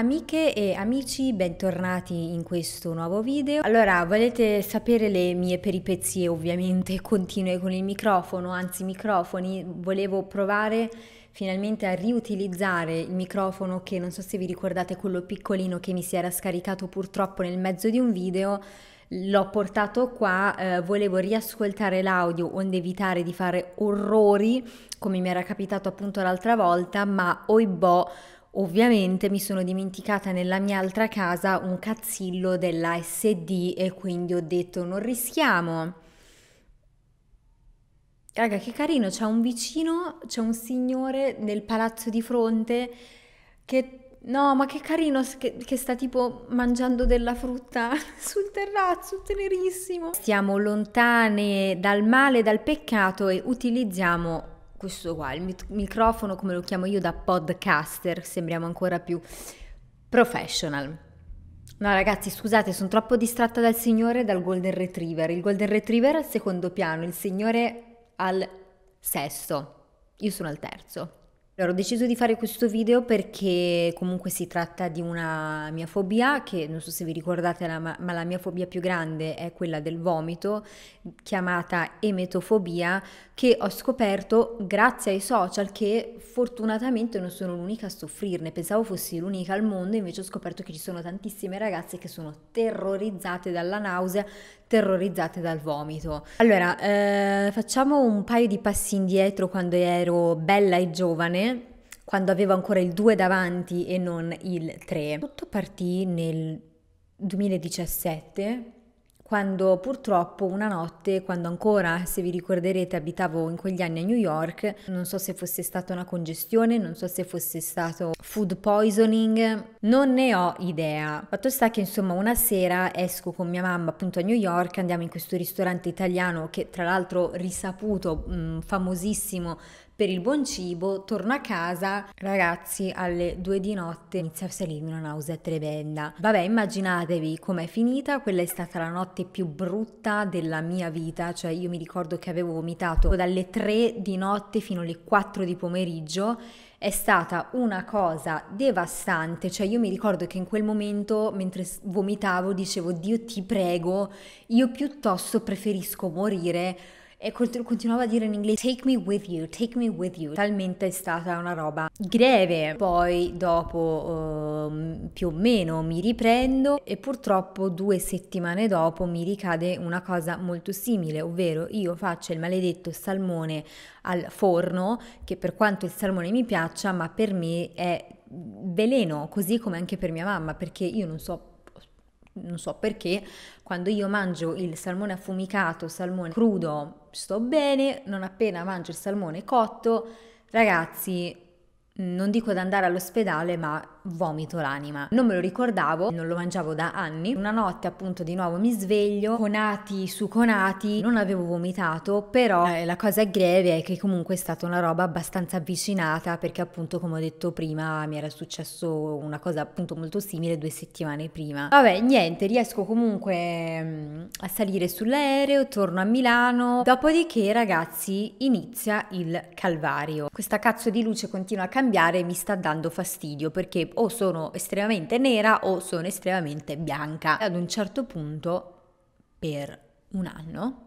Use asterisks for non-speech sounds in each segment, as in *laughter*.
Amiche e amici, bentornati in questo nuovo video. Allora, volete sapere le mie peripezie ovviamente *laughs* continue con il microfono, anzi microfoni, volevo provare finalmente a riutilizzare il microfono che non so se vi ricordate quello piccolino che mi si era scaricato purtroppo nel mezzo di un video l'ho portato qua, eh, volevo riascoltare l'audio onde evitare di fare orrori come mi era capitato appunto l'altra volta, ma oibò Ovviamente mi sono dimenticata nella mia altra casa un cazzillo della SD e quindi ho detto non rischiamo. Raga, che carino, c'è un vicino, c'è un signore nel palazzo di fronte che... No, ma che carino che, che sta tipo mangiando della frutta *laughs* sul terrazzo, tenerissimo. Stiamo lontane dal male, dal peccato e utilizziamo questo qua, il microfono come lo chiamo io da podcaster, sembriamo ancora più professional. No ragazzi scusate sono troppo distratta dal signore e dal golden retriever, il golden retriever al secondo piano, il signore al sesto, io sono al terzo. Allora, ho deciso di fare questo video perché comunque si tratta di una mia fobia che non so se vi ricordate, la, ma la mia fobia più grande è quella del vomito, chiamata emetofobia, che ho scoperto grazie ai social che fortunatamente non sono l'unica a soffrirne, pensavo fossi l'unica al mondo, invece ho scoperto che ci sono tantissime ragazze che sono terrorizzate dalla nausea, terrorizzate dal vomito. Allora, eh, facciamo un paio di passi indietro quando ero bella e giovane quando avevo ancora il 2 davanti e non il 3. Tutto partì nel 2017 quando purtroppo una notte, quando ancora, se vi ricorderete, abitavo in quegli anni a New York, non so se fosse stata una congestione, non so se fosse stato food poisoning, non ne ho idea. Fatto sta che insomma una sera esco con mia mamma appunto a New York, andiamo in questo ristorante italiano che tra l'altro risaputo, mm, famosissimo per il buon cibo, torno a casa, ragazzi alle due di notte inizia a salirmi una nausea tremenda. Vabbè, immaginatevi com'è finita, quella è stata la notte più brutta della mia vita, cioè io mi ricordo che avevo vomitato dalle 3 di notte fino alle 4 di pomeriggio è stata una cosa devastante, cioè io mi ricordo che in quel momento mentre vomitavo dicevo Dio ti prego, io piuttosto preferisco morire e continuava a dire in inglese take me with you, take me with you, talmente è stata una roba greve. Poi dopo uh, più o meno mi riprendo e purtroppo due settimane dopo mi ricade una cosa molto simile, ovvero io faccio il maledetto salmone al forno, che per quanto il salmone mi piaccia, ma per me è veleno, così come anche per mia mamma, perché io non so non so perché, quando io mangio il salmone affumicato, salmone crudo, sto bene, non appena mangio il salmone cotto, ragazzi, non dico ad andare all'ospedale, ma vomito l'anima. Non me lo ricordavo, non lo mangiavo da anni. Una notte appunto di nuovo mi sveglio, conati su conati, non avevo vomitato, però eh, la cosa greve è che comunque è stata una roba abbastanza avvicinata perché appunto come ho detto prima mi era successo una cosa appunto molto simile due settimane prima. Vabbè, niente, riesco comunque mm, a salire sull'aereo, torno a Milano, dopodiché ragazzi inizia il calvario. Questa cazzo di luce continua a cambiare e mi sta dando fastidio perché o sono estremamente nera o sono estremamente bianca. Ad un certo punto, per un anno,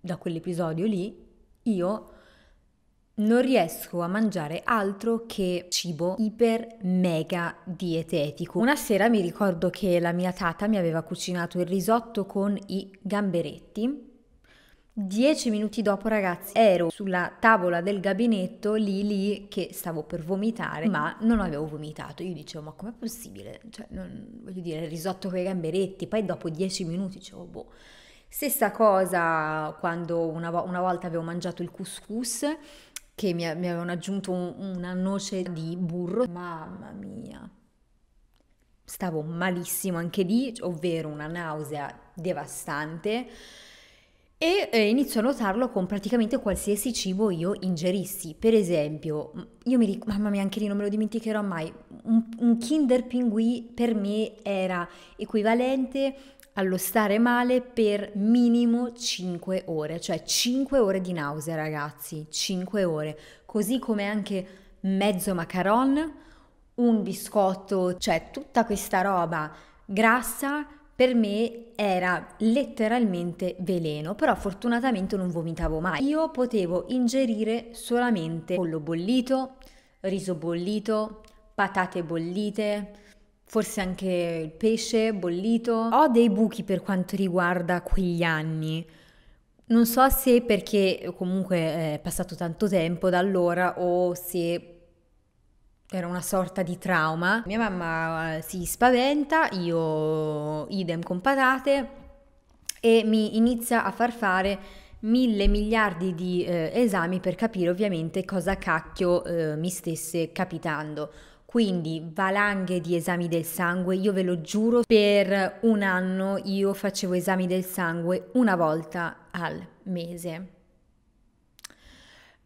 da quell'episodio lì, io non riesco a mangiare altro che cibo iper mega dietetico. Una sera mi ricordo che la mia tata mi aveva cucinato il risotto con i gamberetti Dieci minuti dopo, ragazzi, ero sulla tavola del gabinetto lì lì che stavo per vomitare, ma non avevo vomitato. Io dicevo, ma com'è possibile? Cioè, non, voglio dire, risotto con i gamberetti, poi dopo dieci minuti dicevo, boh. Stessa cosa quando una, una volta avevo mangiato il couscous che mi, mi avevano aggiunto un, una noce di burro. Mamma mia, stavo malissimo anche lì, ovvero una nausea devastante e eh, inizio a notarlo con praticamente qualsiasi cibo io ingerissi. Per esempio, io mi dico, mamma mia, anche lì non me lo dimenticherò mai, un, un Kinder Pinguì per me era equivalente allo stare male per minimo 5 ore, cioè 5 ore di nausea ragazzi, 5 ore, così come anche mezzo macaron, un biscotto, cioè tutta questa roba grassa per me era letteralmente veleno, però fortunatamente non vomitavo mai. Io potevo ingerire solamente pollo bollito, riso bollito, patate bollite, forse anche il pesce bollito. Ho dei buchi per quanto riguarda quegli anni. Non so se perché comunque è passato tanto tempo da allora o se era una sorta di trauma. Mia mamma eh, si spaventa, io idem con patate e mi inizia a far fare mille miliardi di eh, esami per capire ovviamente cosa cacchio eh, mi stesse capitando. Quindi valanghe di esami del sangue, io ve lo giuro, per un anno io facevo esami del sangue una volta al mese.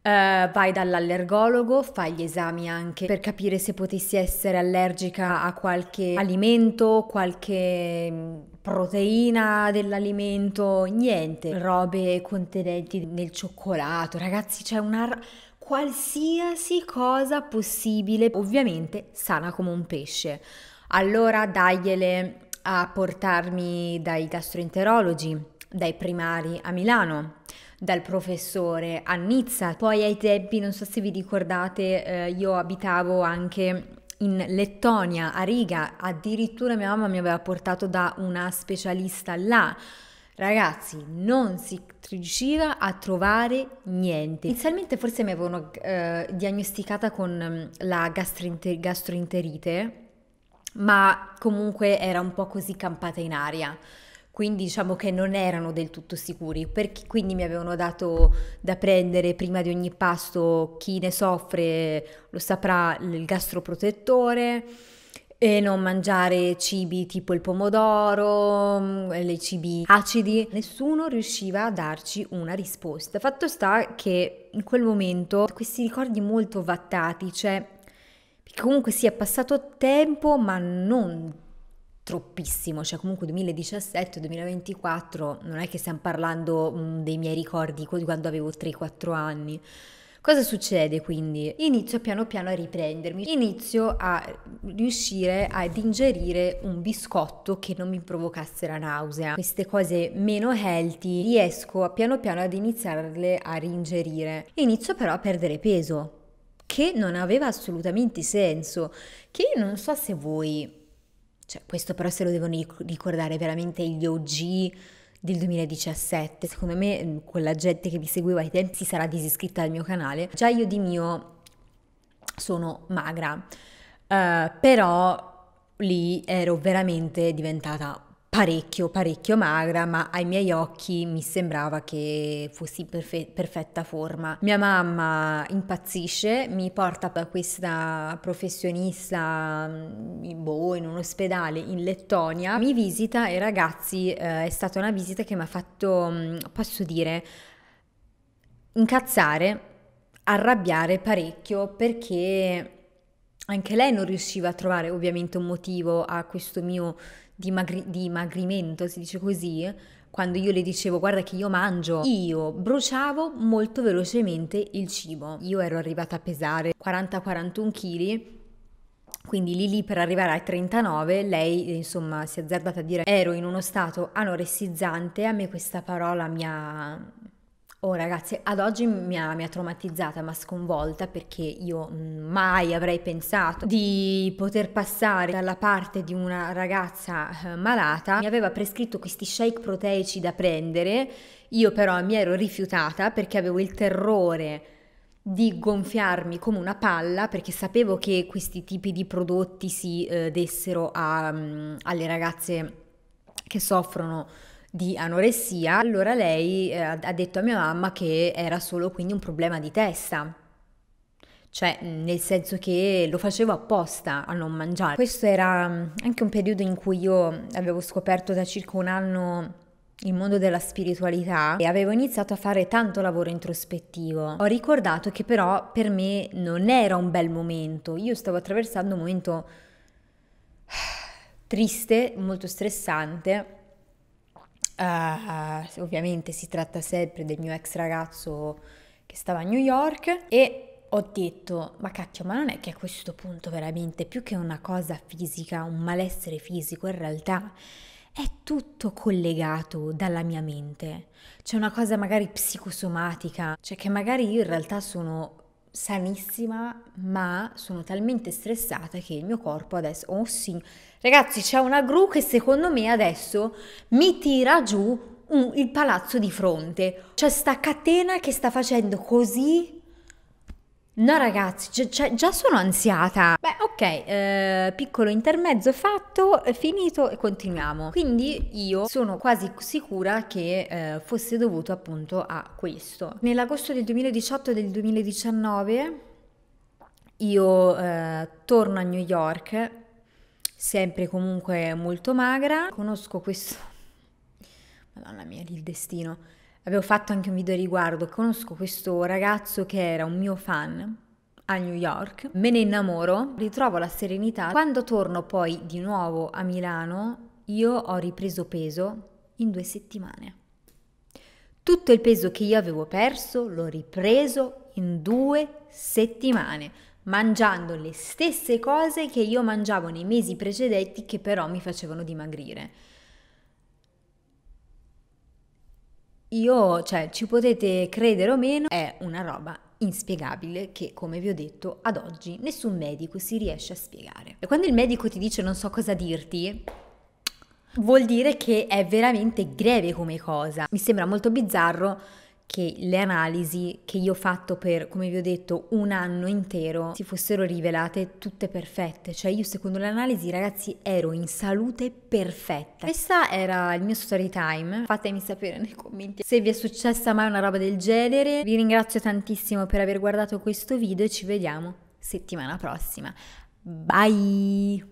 Uh, vai dall'allergologo, fai gli esami anche per capire se potessi essere allergica a qualche alimento, qualche mm, proteina dell'alimento, niente, robe contenenti nel cioccolato. Ragazzi, c'è una qualsiasi cosa possibile, ovviamente sana come un pesce. Allora dagliele a portarmi dai gastroenterologi, dai primari a Milano dal professore a Nizza. Poi ai tempi, non so se vi ricordate, eh, io abitavo anche in Lettonia, a Riga, addirittura mia mamma mi aveva portato da una specialista là. Ragazzi, non si riusciva a trovare niente. Inizialmente forse mi avevano eh, diagnosticata con mm, la gastrointer- gastroenterite, ma comunque era un po' così campata in aria quindi diciamo che non erano del tutto sicuri, perché, quindi mi avevano dato da prendere prima di ogni pasto, chi ne soffre lo saprà, il gastroprotettore e non mangiare cibi tipo il pomodoro, mm, le cibi acidi. Nessuno riusciva a darci una risposta. Fatto sta che in quel momento questi ricordi molto vattati, cioè comunque si sì, è passato tempo ma non troppissimo, cioè comunque 2017-2024 non è che stiamo parlando mm, dei miei ricordi di quando avevo 3-4 anni. Cosa succede quindi? Inizio piano piano a riprendermi, inizio a riuscire ad ingerire un biscotto che non mi provocasse la nausea. Queste cose meno healthy riesco a piano piano ad iniziarle a ringerire. Inizio però a perdere peso, che non aveva assolutamente senso, che non so se voi cioè, questo però se lo devono ricordare veramente gli OG del 2017. Secondo me mm, quella gente che mi seguiva ai tempi si sarà disiscritta dal mio canale. Già io di mio sono magra, uh, però lì ero veramente diventata parecchio, parecchio magra, ma ai miei occhi mi sembrava che fossi in perfe- perfetta forma. Mia mamma impazzisce, mi porta da questa professionista mm, boh, in un ospedale in Lettonia, mi visita e ragazzi eh, è stata una visita che mi ha fatto, mm, posso dire, incazzare, arrabbiare parecchio perché... Anche lei non riusciva a trovare ovviamente un motivo a questo mio di, dimagrimento, si dice così, quando io le dicevo guarda che io mangio, io bruciavo molto velocemente il cibo. Io ero arrivata a pesare 40-41 kg quindi lì lì per arrivare ai 39 lei insomma si è azzardata a dire ero in uno stato anoressizzante, a me questa parola mi ha, Oh ragazzi, ad oggi mi ha, mi ha traumatizzata, ma sconvolta perché io mm, mai avrei pensato di poter passare dalla parte di una ragazza eh, malata. Mi aveva prescritto questi shake proteici da prendere, io però mi ero rifiutata perché avevo il terrore di gonfiarmi come una palla perché sapevo che questi tipi di prodotti si eh, dessero a, mm, alle ragazze che soffrono di anoressia, allora lei eh, ha detto a mia mamma che era solo quindi un problema di testa. Cioè, mm, nel senso che lo facevo apposta a non mangiare. Questo era mm, anche un periodo in cui io avevo scoperto da circa un anno il mondo della spiritualità e avevo iniziato a fare tanto lavoro introspettivo. Ho ricordato che però per me non era un bel momento, io stavo attraversando un momento *sighs* triste, molto stressante Uh, ovviamente si tratta sempre del mio ex ragazzo che stava a New York e ho detto, ma cacchio, ma non è che a questo punto veramente più che una cosa fisica, un malessere fisico, in realtà è tutto collegato dalla mia mente. C'è una cosa magari psicosomatica, cioè che magari io in realtà sono sanissima, ma sono talmente stressata che il mio corpo adesso, oh sì, ragazzi, c'è una gru che secondo me adesso mi tira giù un, il palazzo di fronte. C'è sta catena che sta facendo così No ragazzi, cioè, cioè, già sono ansiata. Beh ok, eh, piccolo intermezzo fatto, finito e continuiamo. Quindi io sono quasi sicura che eh, fosse dovuto appunto a questo. Nell'agosto del 2018 e del 2019 io eh, torno a New York, sempre comunque molto magra, conosco questo... *laughs* Madonna mia, il destino avevo fatto anche un video a riguardo, conosco questo ragazzo che era un mio fan a New York, me ne innamoro, ritrovo la serenità, quando torno poi di nuovo a Milano io ho ripreso peso in due settimane. Tutto il peso che io avevo perso l'ho ripreso in due settimane, mangiando le stesse cose che io mangiavo nei mesi precedenti che però mi facevano dimagrire. Io, cioè, ci potete credere o meno, è una roba inspiegabile che, come vi ho detto, ad oggi nessun medico si riesce a spiegare. E quando il medico ti dice non so cosa dirti, vuol dire che è veramente greve come cosa. Mi sembra molto bizzarro che le analisi che io ho fatto per, come vi ho detto, un anno intero si fossero rivelate tutte perfette. Cioè io secondo le analisi, ragazzi, ero in salute perfetta. Questa era il mio story time. Fatemi sapere nei commenti se vi è successa mai una roba del genere. Vi ringrazio tantissimo per aver guardato questo video e ci vediamo settimana prossima. Bye!